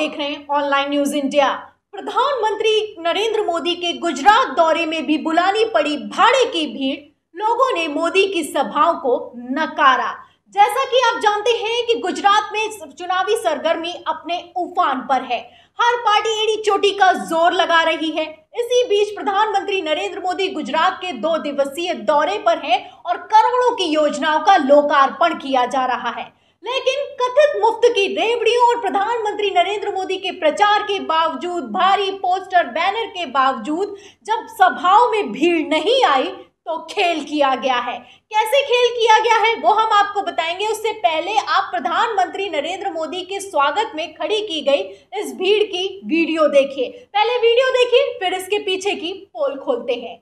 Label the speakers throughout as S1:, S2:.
S1: देख रहे हैं ऑनलाइन न्यूज इंडिया प्रधानमंत्री नरेंद्र मोदी के गुजरात दौरे में भी बुलानी पड़ी भाड़े की भीड़ लोगों ने मोदी की सभाओं को नकारा जैसा कि आप जानते हैं कि गुजरात में चुनावी सरगर्मी अपने उफान पर है हर पार्टी एड़ी चोटी का जोर लगा रही है इसी बीच प्रधानमंत्री नरेंद्र मोदी गुजरात के दो दिवसीय दौरे पर हैं और करोड़ों की योजनाओं का लोकार्पण किया जा रहा है लेकिन कथित मुफ्त की रेवड़ियों और प्रधानमंत्री नरेंद्र मोदी के प्रचार के बावजूद भारी पोस्टर बैनर के बावजूद जब सभाओं में भीड़ नहीं आई तो खेल किया गया है कैसे खेल किया गया है वो हम आपको बताएंगे उससे पहले आप प्रधानमंत्री नरेंद्र मोदी के स्वागत में खड़ी की गई इस भीड़ की वीडियो देखिए पहले वीडियो देखिए फिर इसके पीछे की पोल खोलते हैं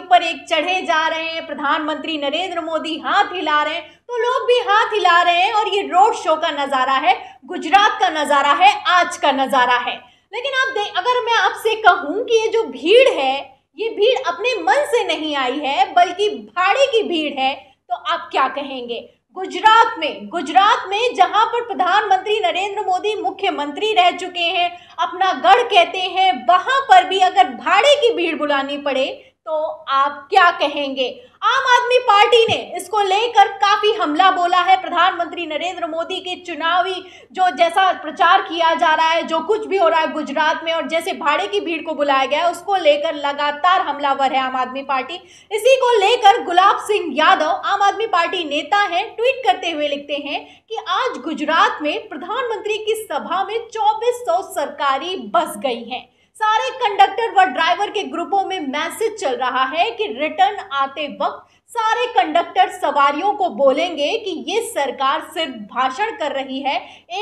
S1: ऊपर एक चढ़े जा रहे हैं प्रधानमंत्री नरेंद्र मोदी हाथ हिला रहे हैं तो लोग भी हाथ हिला रहे हैं और ये रोड शो का नज़ारा है गुजरात का नज़ारा है आज का नज़ारा है लेकिन आप देख अगर मैं आपसे कहूं कि ये जो भीड़ है ये भीड़ अपने मन से नहीं आई है बल्कि भाड़े की भीड़ है तो आप क्या कहेंगे गुजरात में गुजरात में जहां पर प्रधानमंत्री नरेंद्र मोदी मुख्यमंत्री रह चुके हैं अपना गढ़ कहते हैं वहां पर भी अगर भाड़े की भीड़ बुलानी पड़े तो आप क्या कहेंगे आम आदमी पार्टी ने इसको लेकर काफी हमला बोला है प्रधानमंत्री नरेंद्र मोदी के चुनावी जो जैसा प्रचार किया जा रहा है जो कुछ भी हो रहा है गुजरात में और जैसे भाड़े की भीड़ को बुलाया गया है उसको लेकर लगातार हमलावर है आम आदमी पार्टी इसी को लेकर गुलाब सिंह यादव आम आदमी पार्टी नेता हैं ट्वीट करते हुए लिखते हैं कि आज गुजरात में प्रधानमंत्री की सभा में चौबीस सरकारी बस गई हैं सारे कंडक्टर व ड्राइवर के ग्रुपों में मैसेज चल रहा है कि रिटर्न आते वक्त सारे कंडक्टर सवारियों को बोलेंगे कि ये सरकार सिर्फ भाषण कर रही है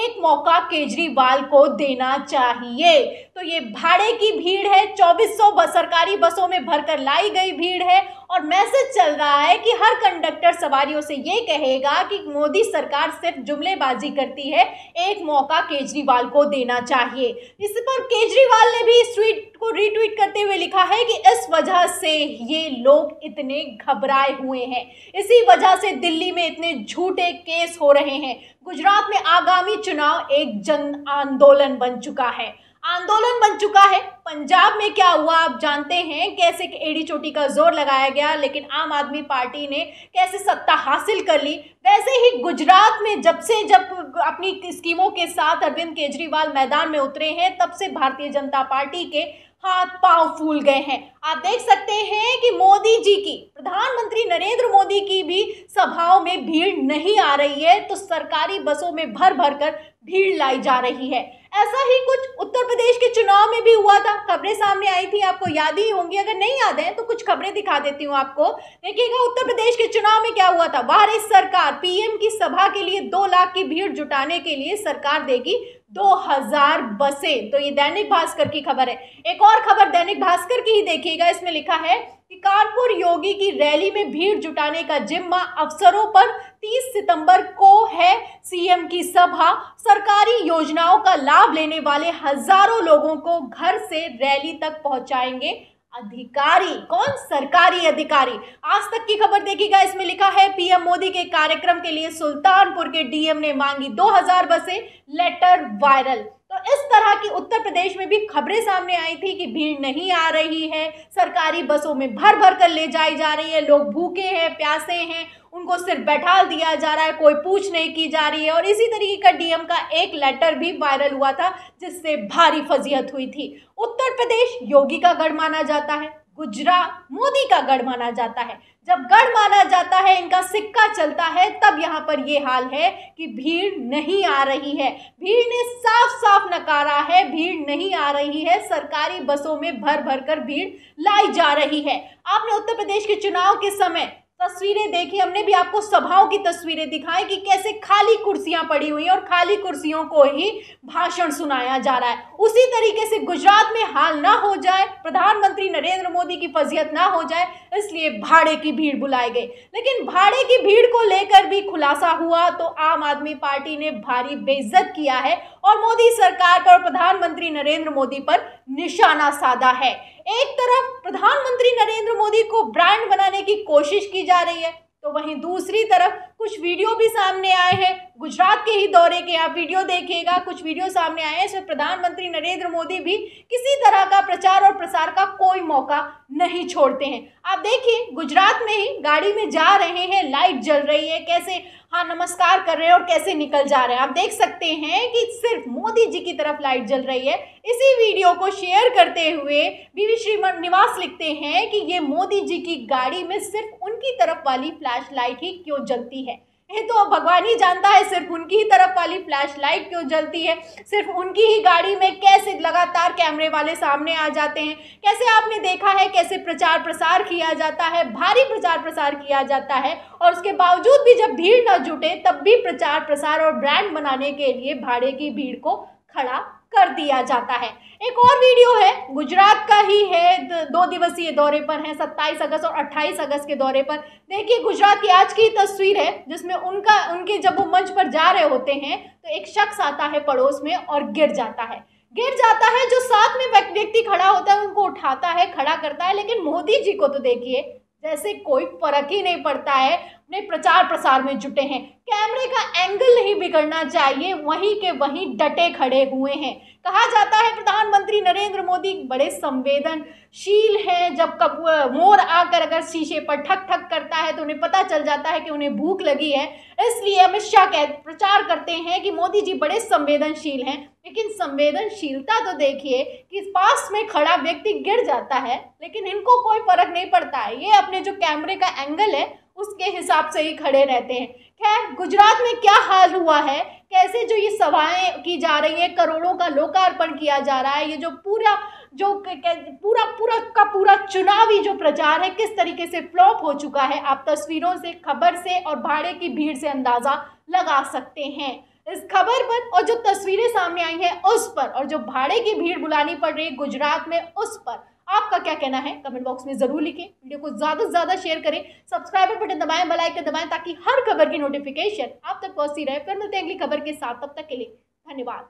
S1: एक मौका केजरीवाल को देना चाहिए तो ये भाड़े की भीड़ है 2400 बस सरकारी बसों में भरकर लाई गई भीड़ है और मैसेज चल रहा है कि हर कंडक्टर सवारियों से ये कहेगा कि मोदी सरकार सिर्फ जुमलेबाजी करती है एक मौका केजरीवाल को देना चाहिए इस पर केजरीवाल ने भी इस ट्वीट को रीट्वीट करते हुए लिखा है कि इस वजह से ये लोग इतने घबराए हुए हैं इसी वजह से दिल्ली में इतने झूठे केस हो रहे हैं गुजरात में आगामी चुनाव एक जन आंदोलन बन चुका है आंदोलन बन चुका है पंजाब में क्या हुआ आप जानते हैं कैसे एड़ी चोटी का जोर लगाया गया लेकिन आम आदमी पार्टी ने कैसे सत्ता हासिल कर ली वैसे ही गुजरात में जब से जब अपनी स्कीमों के साथ अरविंद केजरीवाल मैदान में उतरे हैं तब से भारतीय जनता पार्टी के हाथ पांव फूल गए हैं आप देख सकते हैं कि मोदी जी की प्रधानमंत्री नरेंद्र मोदी की भी सभाओं में भीड़ नहीं आ रही है तो सरकारी बसों में भर भर कर भीड़ लाई जा रही है ऐसा ही कुछ उत्तर प्रदेश के चुनाव में भी हुआ था खबरें सामने आई थी आपको याद ही होंगी अगर नहीं याद है तो कुछ खबरें दिखा देती हूँ आपको देखिएगा उत्तर प्रदेश के चुनाव में क्या हुआ था वारिस सरकार पीएम की सभा के लिए दो लाख की भीड़ जुटाने के लिए सरकार देगी दो हजार बसें तो ये दैनिक भास्कर की खबर है एक और खबर दैनिक भास्कर की ही देखिएगा इसमें लिखा है कि कानपुर योगी की रैली में भीड़ जुटाने का जिम्मा अफसरों पर 30 सितंबर को है सीएम की सभा सरकारी योजनाओं का लाभ लेने वाले हजारों लोगों को घर से रैली तक पहुंचाएंगे अधिकारी कौन सरकारी अधिकारी आज तक की खबर देखिएगा इसमें लिखा है पीएम मोदी के कार्यक्रम के लिए सुल्तानपुर के डीएम ने मांगी 2000 बसें लेटर वायरल इस तरह की उत्तर प्रदेश में भी खबरें सामने आई थी कि भीड़ नहीं आ रही है सरकारी बसों में भर भर कर ले जाई जा रही है लोग भूखे हैं प्यासे हैं उनको सिर्फ बैठा दिया जा रहा है कोई पूछ नहीं की जा रही है और इसी तरीके का डीएम का एक लेटर भी वायरल हुआ था जिससे भारी फजीहत हुई थी उत्तर प्रदेश योगी का गढ़ माना जाता है गुजरा मोदी का गढ़ माना जाता है जब गढ़ माना जाता है इनका सिक्का चलता है तब यहाँ पर ये हाल है कि भीड़ नहीं आ रही है भीड़ ने साफ साफ नकारा है भीड़ नहीं आ रही है सरकारी बसों में भर भर कर भीड़ लाई जा रही है आपने उत्तर प्रदेश के चुनाव के समय तस्वीरें देखी हमने भी आपको सभाओं की तस्वीरें दिखाई कि कैसे खाली कुर्सियां पड़ी हुई और खाली कुर्सियों को ही भाषण सुनाया जा रहा है उसी तरीके से गुजरात में हाल ना हो जाए प्रधानमंत्री नरेंद्र मोदी की फजीयत ना हो जाए इसलिए भाड़े की भीड़ बुलाई गई लेकिन भाड़े की भीड़ को लेकर भी खुलासा हुआ तो आम आदमी पार्टी ने भारी बेइज्जत किया है और मोदी सरकार पर प्रधानमंत्री नरेंद्र मोदी पर निशाना साधा है एक तरफ प्रधानमंत्री नरेंद्र मोदी को ब्रांड बनाने की कोशिश की जा रही है तो वहीं दूसरी तरफ कुछ वीडियो भी सामने आए हैं गुजरात के ही दौरे के आप वीडियो देखिएगा कुछ वीडियो सामने आए हैं इसमें प्रधानमंत्री नरेंद्र मोदी भी किसी तरह का प्रचार और प्रसार का कोई मौका नहीं छोड़ते हैं आप देखिए गुजरात में ही गाड़ी में जा रहे हैं लाइट जल रही है कैसे हाँ नमस्कार कर रहे हैं और कैसे निकल जा रहे हैं आप देख सकते हैं कि सिर्फ मोदी जी की तरफ लाइट जल रही है इसी वीडियो को शेयर करते हुए बीवी निवास लिखते हैं कि ये मोदी जी की गाड़ी में सिर्फ उनकी तरफ वाली फ्लैश लाइट ही क्यों जलती है ये तो भगवान ही जानता है सिर्फ उनकी ही तरफ वाली फ्लैश लाइट क्यों जलती है सिर्फ उनकी ही गाड़ी में कैसे लगातार कैमरे वाले सामने आ जाते हैं कैसे आपने देखा है कैसे प्रचार प्रसार किया जाता है भारी प्रचार प्रसार किया जाता है और उसके बावजूद भी जब भीड़ न जुटे तब भी प्रचार प्रसार और ब्रांड बनाने के लिए भाड़े की भीड़ को खड़ा कर दिया जाता है एक और वीडियो है गुजरात का ही है दो दिवसीय दौरे पर है 27 अगस्त और 28 अगस्त के दौरे पर देखिए गुजरात की आज की तस्वीर है जिसमें उनका उनके जब वो मंच पर जा रहे होते हैं तो एक शख्स आता है पड़ोस में और गिर जाता है गिर जाता है जो साथ में व्यक्ति खड़ा होता है उनको उठाता है खड़ा करता है लेकिन मोदी जी को तो देखिए जैसे कोई फर्क ही नहीं पड़ता है अपने प्रचार प्रसार में जुटे हैं कैमरे का एंगल नहीं बिगड़ना चाहिए वहीं के वहीं डटे खड़े हुए हैं कहा जाता है प्रधानमंत्री नरेंद्र मोदी बड़े संवेदनशील हैं जब कब मोर आकर अगर शीशे पर ठक ठक करता है तो उन्हें पता चल जाता है कि उन्हें भूख लगी है इसलिए अमित शाह कह प्रचार करते हैं कि मोदी जी बड़े संवेदनशील हैं लेकिन संवेदनशीलता तो देखिए कि पास में खड़ा व्यक्ति गिर जाता है लेकिन इनको कोई फर्क नहीं पड़ता है ये अपने जो कैमरे का एंगल है उसके हिसाब से ही खड़े रहते हैं खैर गुजरात में क्या हाल हुआ है कैसे जो ये सभाएं की जा रही हैं करोड़ों का लोकार्पण किया जा रहा है ये जो पूरा जो पूरा पूरा का पूरा चुनावी जो प्रचार है किस तरीके से फ्लॉप हो चुका है आप तस्वीरों से खबर से और भाड़े की भीड़ से अंदाज़ा लगा सकते हैं इस खबर पर और जो तस्वीरें सामने आई हैं उस पर और जो भाड़े की भीड़ बुलानी पड़ रही है गुजरात में उस पर आपका क्या कहना है कमेंट बॉक्स में ज़रूर लिखें वीडियो को ज़्यादा से ज़्यादा शेयर करें सब्सक्राइबर बटन दबाएं बेल आइकन दबाएं ताकि हर खबर की नोटिफिकेशन आप तक पहुंचती रहे फिर मिलते हैं अगली खबर के साथ तब तक के लिए धन्यवाद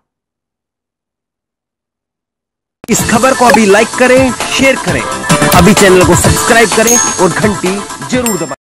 S1: इस खबर को अभी लाइक करें शेयर करें अभी चैनल को सब्सक्राइब करें और घंटी जरूर दबाएं